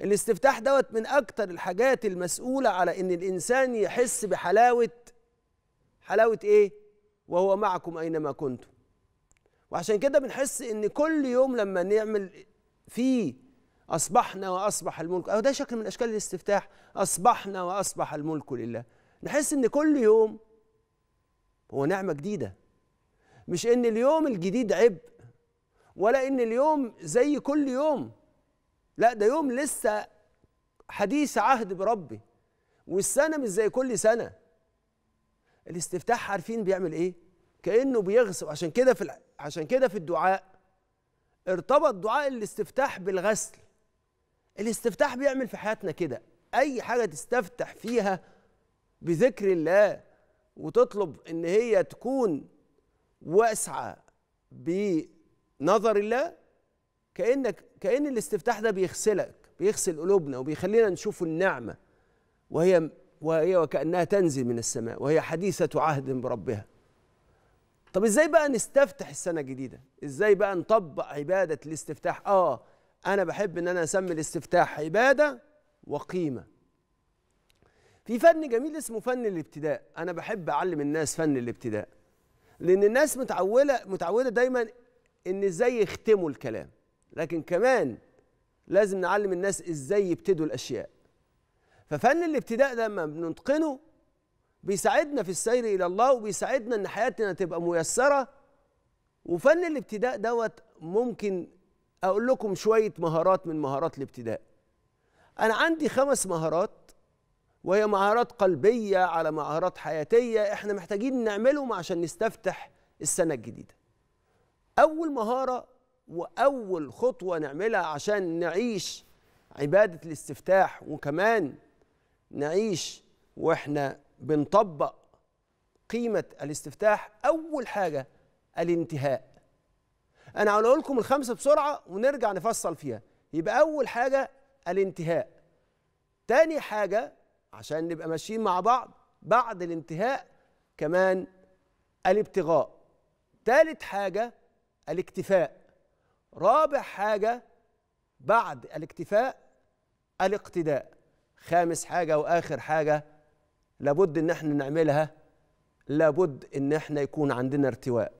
الاستفتاح دوت من اكتر الحاجات المسؤوله على ان الانسان يحس بحلاوه حلاوه ايه وهو معكم اينما كنتم وعشان كده بنحس ان كل يوم لما نعمل فيه اصبحنا واصبح الملك او ده شكل من اشكال الاستفتاح اصبحنا واصبح الملك لله نحس ان كل يوم هو نعمه جديده مش ان اليوم الجديد عبء ولا ان اليوم زي كل يوم لا ده يوم لسه حديث عهد بربي والسنه مش زي كل سنه الاستفتاح عارفين بيعمل ايه كانه بيغسل عشان كده في عشان كده في الدعاء ارتبط دعاء الاستفتاح بالغسل الاستفتاح بيعمل في حياتنا كده اي حاجه تستفتح فيها بذكر الله وتطلب ان هي تكون واسعه بنظر الله كانك كان الاستفتاح ده بيغسلك بيغسل قلوبنا وبيخلينا نشوف النعمه وهي وهي وكانها تنزل من السماء وهي حديثه عهد بربها طب ازاي بقى نستفتح السنه الجديده ازاي بقى نطبق عباده الاستفتاح اه انا بحب ان انا اسمي الاستفتاح عباده وقيمه في فن جميل اسمه فن الابتداء انا بحب اعلم الناس فن الابتداء لان الناس متعوده متعوده دايما ان ازاي يختموا الكلام لكن كمان لازم نعلم الناس ازاي يبتدوا الاشياء ففن الابتداء ده لما بنتقنه بيساعدنا في السير الى الله وبيساعدنا ان حياتنا تبقى ميسره وفن الابتداء دوت ممكن اقول لكم شويه مهارات من مهارات الابتداء انا عندي خمس مهارات وهي مهارات قلبيه على مهارات حياتيه احنا محتاجين نعملهم عشان نستفتح السنه الجديده اول مهاره واول خطوه نعملها عشان نعيش عباده الاستفتاح وكمان نعيش واحنا بنطبق قيمه الاستفتاح اول حاجه الانتهاء انا هقول لكم الخمسه بسرعه ونرجع نفصل فيها يبقى اول حاجه الانتهاء تاني حاجه عشان نبقى ماشيين مع بعض بعد الانتهاء كمان الابتغاء تالت حاجه الاكتفاء رابع حاجة بعد الاكتفاء الاقتداء خامس حاجة وآخر حاجة لابد إن احنا نعملها لابد إن احنا يكون عندنا ارتواء